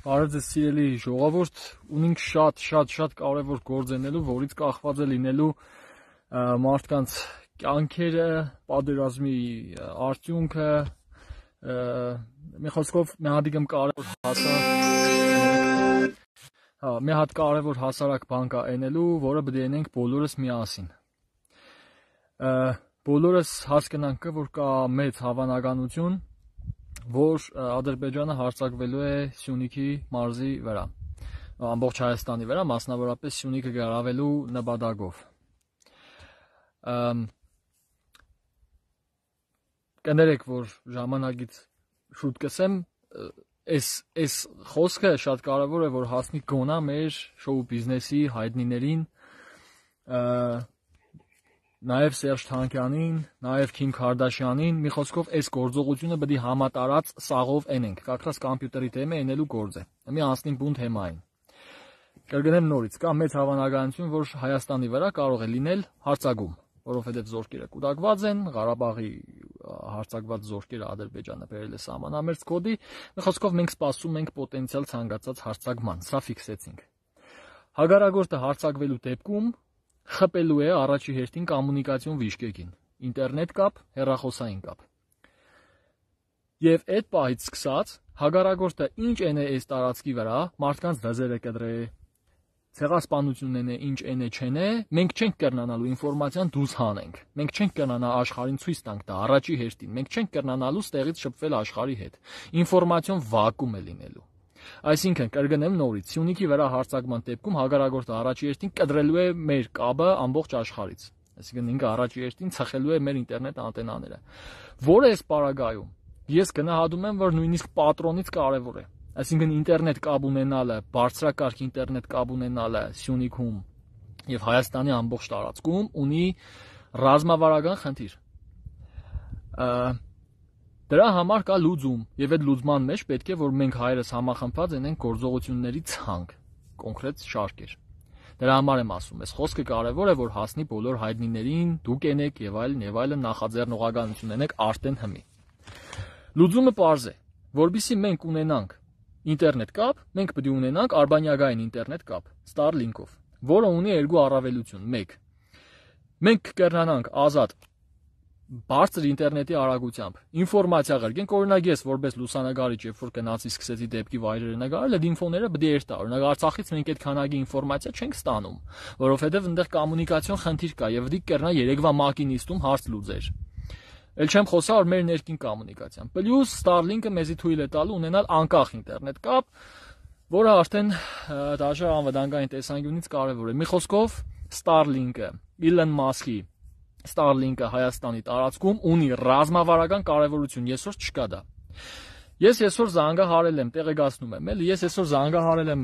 Բարև ձեզ սիրելի ժողովուրդ, ունենք շատ շատ շատ կարևոր գործ ենելու, որից կախված է լինելու մարդկանց կյանքերը, պատերազմի արդյունքը, մի խոսքով մի հատ իգեմ կարևոր հասարակ հա, մի հատ կարևոր հասարակ բան կա ենելու, որը պետք է ենենք բոլորս միասին։ Բոլորս հասկանանք, որ կա մեծ հավանականություն, որ Ադրբեջանը հարձակվելու է Սյունիքի մարզի վրա, ամբողջ Հայաստանի վրա, մասնավորապես Սյունիքը գրավելու նպատակով։ Կներեք, որ ժամանակից շուտ կսեմ, այս այս խոսքը շատ կարևոր է, որ հասնի գոնա մեր շոու բիզնեսի հայտնիներին նաև Սերժ Թանկյանին, նաև Քիմ Քարդաշյանին, մի խոսքով այս գործողությունը բդի համատարած սաղով ենենք, կակրած համբյուտերի թեմը ենելու գործ է։ Մի անցնին բուն թեմային։ Կրկնեմ նորից, կա մեծ հավանականություն, որ Հայաստանի վրա կարող է լինել հարցագում, որովհետև զորքերը կուտակված են, Ղարաբաղի հարցակված զորքերը Ադրբեջանը բերել է սահմանամերձ կոդի, մի խոսքով մենք սպասում ենք պոտենցիալ ցանկացած հարցակման, սա ֆիքսեցինք։ Հագարագորտը հարցակվելու դեպքում խփելու է առաջի հերթին կոմունիկացիոն վիշկեկին՝ ինտերնետ կապ, հեռախոսային կապ։ Եվ այդ պահից սկսած հագարագործը ինչ էն է այս տարածքի վրա մարդկանց դազերը կդրե։ Ցեղասպանությունն է ինչ էն է չեն է, մենք չենք կրնանալու ինֆորմացիան դուրս հանենք։ Մենք չենք կրնանա աշխարհին ցույց տանք դա առաջի հերթին։ Մենք չենք կրնանալու ստեղից շփվել աշխարհի հետ։ Ինֆորմացիոն վակում է լինելու։ Այսինքն կրկնեմ նորից, Սյունիքի վրա հարցակման դեպքում հագարագործը առաջ երթին կտրելու է մեր կաբը ամբողջ աշխարից։ Այսինքն ինքը առաջ երթին ցխելու է մեր ինտերնետ անտենաները։ Որը էս պարագայում ես գնահատում եմ, որ նույնիսկ պատրոնից կարևոր է։ Այսինքն ինտերնետ կապ ունենալը, բարձրակարգ ինտերնետ կապ ունենալը Սյունիքում եւ Հայաստանի ամբողջ տարածքում ունի ռազմավարական խնդիր։ Ա, Դրա համար կա լուծում, եւ այդ լուծման մեջ պետք է որ մենք հայերս համախմբված ենք գործողությունների ցանկ, կոնկրետ շարքեր։ Դրա համար եմ ասում, այս խոսքը կարևոր է որ հասնի բոլոր հայտնիներին, դուք եք եւ այլն եւ այլն նախաձեռնողականություն ունենեք արդեն հմի։ Լուծումը པարզ է, որբիսի մենք ունենանք ինտերնետ կապ, մենք պետք է ունենանք արբանյակային ինտերնետ կապ Starlink-ով, որը ունի երկու առավելություն։ 1. Մենք կկերնանանք ազատ բարձր ինտերնետի արագությամբ։ Ինֆորմացիա ղրկենք, օրինակ ես որպես լուսանկարիչ, երբ որ գնացի սկսեցի դեպքի վայրերը նկարել, այդ ինֆոները բդեր տա։ Օրինակ Արցախից մենք այդ քանակի ինֆորմացիա չենք ստանում, որովհետև այնտեղ կոմունիկացիոն խնդիր կա եւ դիք կերնա երեքվա մակին իստում հարց լուծեր։ Էլ չեմ խոսա որ մեր ներքին կոմունիկացիան։ Պլյուս Starlink-ը մեզի թույլ է տալու ունենալ անկախ ինտերնետ կապ, որը արդեն դաժե անվտանգային տեսանկյունից կարևոր է։ Մի խոսքով Starlink-ը Elon Musk-ի Starlink-ը Հայաստանի տարածքում ունի ռազմավարական կարևորություն, եսօր չկա դա։ Ես այսօր զանգահարել եմ, տեղեկացնում եմ, էլի ես այսօր զանգահարել եմ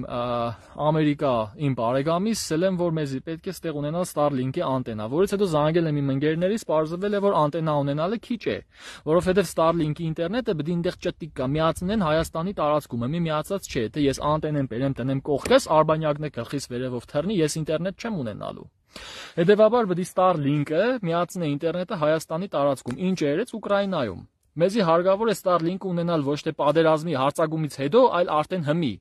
Ամերիկա իմ բարեկամիս, ասելեմ, որ մեզի պետք է ստեղ ունենալ Starlink-ի անտենա, որից հետո զանգել եմ իմ ընկերներից, ողջունվել է, որ անտենա ունենալը քիչ է, որովհետև Starlink-ի ինտերնետը բդի այնտեղ ճտիկ կա, միացնեն Հայաստանի տարածքում, եմի միացած չէ, եթե ես անտենեմ բերեմ տնեմ կողքս, արբանյակն է գլխիս վերևով թռնի, ես ինտերնետ չեմ ունենալու։ Հետևաբար բդի Starlink-ը միացնե ինտերնետը Հայաստանի տարածքում, ինչը երեց Ուկրաինայում։ Մեզի հարգավոր է Starlink-ը ունենալ ոչ թե պատերազմի հարցակումից հետո, այլ արդեն հմի։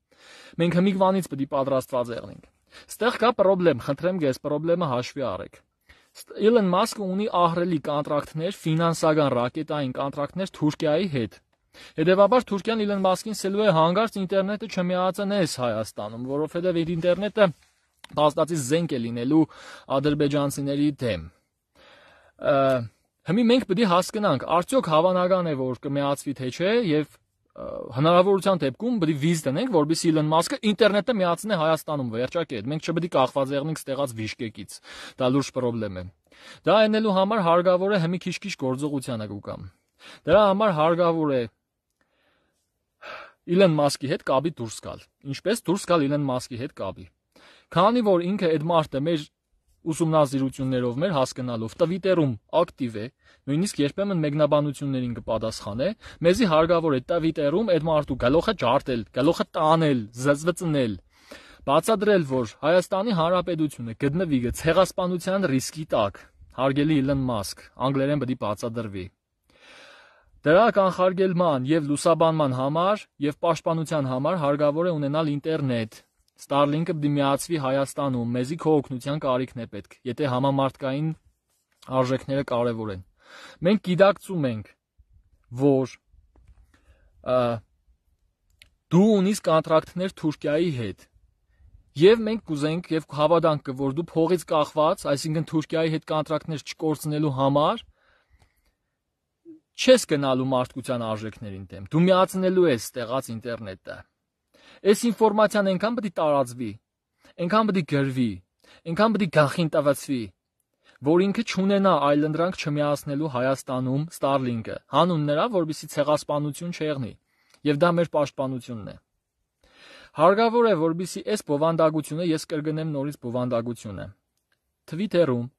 Մենք հմիկվանից պետք է պատրաստված եղնենք։ Ստեղ կա խնդրեմ, խնդրեմ գես խնդրեմը հաշվի առեք։ Elon Musk-ը ունի ահրելի կոնտրակտներ, ֆինանսական ռակետային կոնտրակտներ Թուրքիայի հետ։ Հետևաբար Թուրքիան Elon Musk-ին սելու է հանգարց ինտերնետը չմիացնես Հայաստանում, որովհետև իր ինտերնետը հաստատի զենք է լինելու ադրբեջանցիների դեմ։ Հիմա մենք պետք է հասկանանք, արդյոք հավանական է, որ կմիացվի թե չէ եւ հնարավորության դեպքում պետք է վիզ դնենք, որբիսի Elon Musk-ը ինտերնետը միացնի Հայաստանում, վերջակի հետ։ Մենք չպետք է կախված եղնենք ստեղած Բիշկեկից։ Դա լուրջ խնդրեմ է։ Դա այնելու համար հարգավոր է հիմի քիչ-քիչ գործողությանը գուկամ։ Դրա համար հարգավոր է Elon Musk-ի հետ կապի դուրս գալ։ Ինչպես դուրս գալ Elon Musk-ի հետ կապի։ Քանի որ ինքը այդ մարդը մեր ուսումնասիրություններով մեր հասկանալով տվիտերում ակտիվ է, նույնիսկ երբեմն մեկնաբանություններին կպատասխանե, մեզի հարգավոր է տվիտերում այդ մարդու գլոխը ջարտել, գլոխը տանել, զզվծնել բացատրել, որ Հայաստանի Հանրապետությունը գտնվի ցեղասպանության ռիսկի տակ։ Հարգելի Elon Musk, անգլերեն պետք է բացատրվի։ Դրա կանխարգելման եւ լուսաբանման համար եւ պաշտպանության համար հարգավոր է ունենալ ինտերնետ, Starlink-ը դիմիացվի Հայաստանում, մեզի քո օգնության կարիքն է պետք, եթե համամարտկային արժեքները կարևոր են։ Մենք գիտակցում ենք, որ դու ունիս կոնտրակտներ Թուրքիայի հետ։ Եվ մենք կուզենք եւ հավատանք, որ դու փողից կախված, այսինքն Թուրքիայի հետ կոնտրակտներ չկորցնելու համար չես գնալու մարդկության արժեքներին դեմ։ Դու միացնելու ես ստեղած ինտերնետը։ դա Այս ինֆորմացիան այնքան պետք է տարածվի, այնքան պետք է գրվի, այնքան պետք է գախին տվացվի, որ ինքը չունենա այլընտրանք չմիացնելու Հայաստանում Starlink-ը, հանուն նրա, որբիսի ցեղասպանություն չեղնի։ Եվ դա մեր պաշտպանությունն է։ Հարգավոր է, որբիսի այս բովանդակությունը ես կրկնեմ նորից բովանդակությունը։ Twitter-ում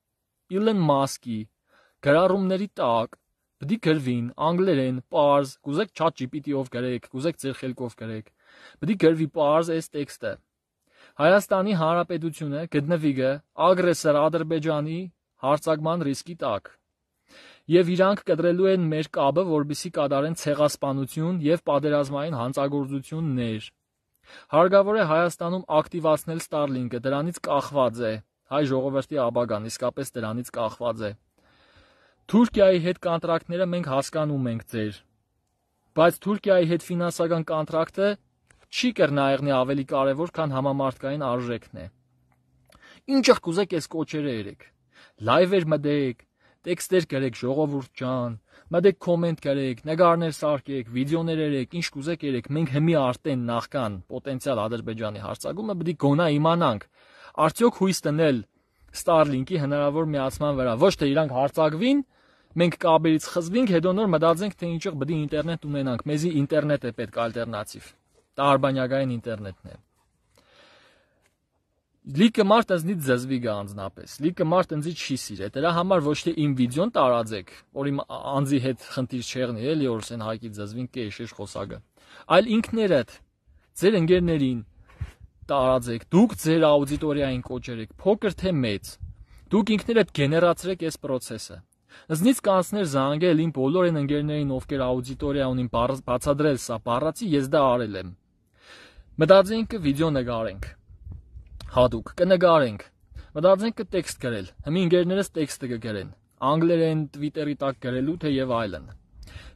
Elon Musk-ի գրառումների տակ Պետք գրվին անգլերեն, պարզ, գուզեք ChatGPT-ով գրեք, գուզեք ձեր խելքով գրեք։ Պետք է գրվի բարձ այս տեքստը։ Հայաստանի Հանրապետությունը գտնվի գ ագրեսոր Ադրբեջանի հարցակման ռիսկի տակ։ Եվ իրանք կտրելու են մեր կապը, որբիսի կատարեն ցեղասպանություն եւ պատերազմային հանցագործություններ։ Հարգավոր է Հայաստանում ակտիվացնել Starlink-ը, դրանից կախված է հայ ժողովրդի աբագան, իսկապես դրանից կախված է։ Թուրքիայի հետ կոնտրակտները մենք հասկանում ենք ձեր։ Բայց Թուրքիայի հետ ֆինանսական կոնտրակտը Շիկերն աղեղնի ավելի կարևոր, քան համամարտկային արժեքն է։ Ինչ ախ կուզեք այս կոչերը երեք։ Լայվեր մտեք, տեքստեր գրեք ժողովուրդ ջան, մտեք կոմենտ գրեք, նկարներ սարքեք, վիդեոներ երեք, ինչ կուզեք երեք։ Մենք հիմի արդեն նախքան պոտենցիալ Ադրբեջանի հարցակումը պիտի գոնա իմանանք։ Արդյոք հույս տնել Starlink-ի հնարավոր միացման վրա, ոչ թե իրանք հարցակվին, մենք կաբերից խզվենք, հետո նոր մտածենք, թե ինչով պիտի ինտերնետ ունենանք։ Մեզի ինտերնետ է պետք ալտերնատիվ տարբանյակային ինտերնետն է։ Լիքը մարդ ընձնի ձզվի գա անձնապես։ Լիքը մարդ ընձի չի սիրե։ Դրա համար ոչ թե իմ վիդեոն տարածեք, որ իմ անձի հետ խնդիր չեղնի, էլի որ սեն հայկի ձզվին կեշիշ խոսակը, այլ ինքներդ ձեր ընկերներին տարածեք։ Դուք ձեր աուդիտորիային կոչերեք, փոքր թե մեծ։ Դուք ինքներդ գեներացրեք այս process-ը։ Զնից կանցներ զանգել իմ բոլոր այն ընկերներին, ովքեր աուդիտորիա ունին, բացադրել սա բառացի, ես դա արել եմ։ Մտածենք վիդեո նկարենք։ Հատուկ կնկարենք։ Մտածենք տեքստ գրել։ Հիմի ինգերներս տեքստը կգրեն։ Անգլերեն, Twitter-ի տակ գրելու թե եւ այլն։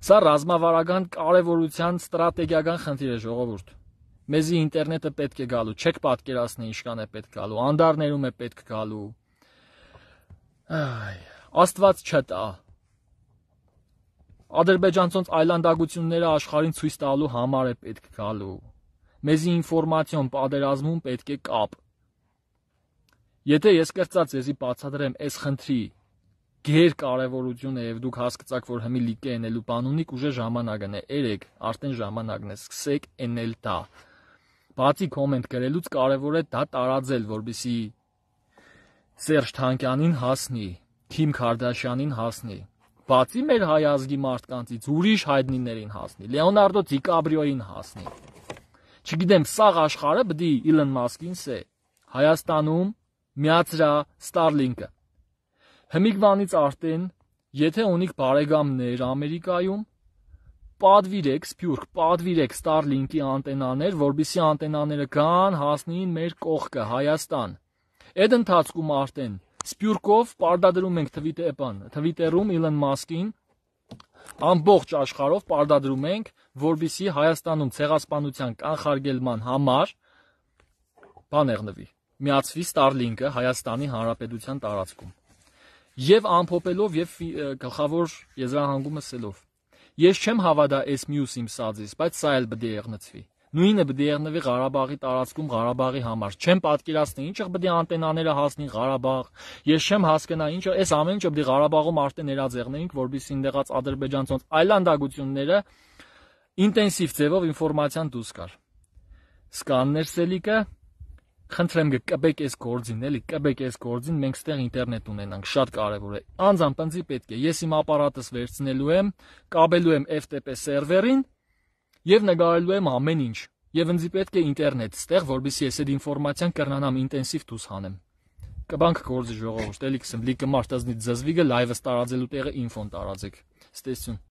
Սա ռազմավարական կարևորության ստրատեգիական խնդիր է ժողովուրդ։ Մեզի ինտերնետը պետք է գալու, չեք պատկերացնի ինչքան է պետք գալու, անդարներում է պետք գալու։ Այ, Աստված չտա։ Ադրբեջանցոնց այլանդագությունները աշխարհին ցույց տալու համար է պետք գալու։ Մեզի ինֆորմացիոն պատերազմում պետք է կապ։ Եթե ես կրծած եզի բացադրեմ այս խնդրի գեր կարևորությունը եւ դուք հասկացաք, որ հիմի լիքը ենելու բան ունի, ուժը ժամանակն է։ Երեք, արդեն ժամանակն է, սկսեք ենել դա։ Բացի կոմենտ գրելուց կարևոր է դա տարածել, որբիսի Սերժ Թանկյանին հասնի, Քիմ Քարդաշյանին հասնի։ Բացի մեր հայ ազգի մարդկանցից ուրիշ հայտնիներին հասնի, Լեոնարդո Դիկաբրիոյին հասնի։ Չգիտեմ, սաղ աշխարհը բդի Elon Musk-ին սե։ Հայաստանում միացրա Starlink-ը։ Հմիկվանից արդեն, եթե ունիք բարեկամներ Ամերիկայում, պատվիրեք Սփյուռք, պատվիրեք Starlink-ի անտենաներ, որբիսի անտենաները գան, հասնեին մեր կողքը Հայաստան։ Այդ ընթացքում արդեն Սփյուռքով բարդադրում ենք Twitter-ը, Twitter-ում Elon Musk-ին ամբողջ աշխարհով պարտադրում ենք, որբիսի Հայաստանում ցեղասպանության կանխարգելման համար բան եղնվի։ Միացվի Starlink-ը Հայաստանի Հանրապետության տարածքում։ Եվ ամփոփելով եւ գլխավոր եզրահանգումը սելով։ Ես չեմ հավատա այս մյուս իմ սածից, բայց սա էլ բդի եղնցվի նույնը բդի եղնվի Ղարաբաղի տարածքում Ղարաբաղի համար։ Չեմ պատկերացնի ինչը բդի անտենաները հասնի Ղարաբաղ։ Ես չեմ հասկանա ինչը այս ամեն ինչը բդի Ղարաբաղում արդեն ներաձեղնեինք, որբիսի ընդեղած ադրբեջանցոնց այլանդագությունները ինտենսիվ ձևով ինֆորմացիան դուրս գար։ Սկաններ սելիկը Խնդրեմ կպեք այս գործին, էլի կպեք այս գործին, մենք ստեղ ինտերնետ ունենանք, շատ կարևոր է։ Անձամբ ընձի պետք է։ Ես իմ ապարատս վերցնելու եմ, կաբելու եմ FTP սերվերին, եւ նկարելու եմ ամեն ինչ։ Եվ ինձի պետք է ինտերնետ ստեղ, որբիսի ես այդ ինֆորմացիան կռնանամ ինտենսիվ դուս հանեմ։ Կբանք գործի ժողովուրդ, էլի կսմլի կմարտազնի ձզվիգը լայվս տարածելու տեղը ինֆոն տարածեք։ Ստեսյուն։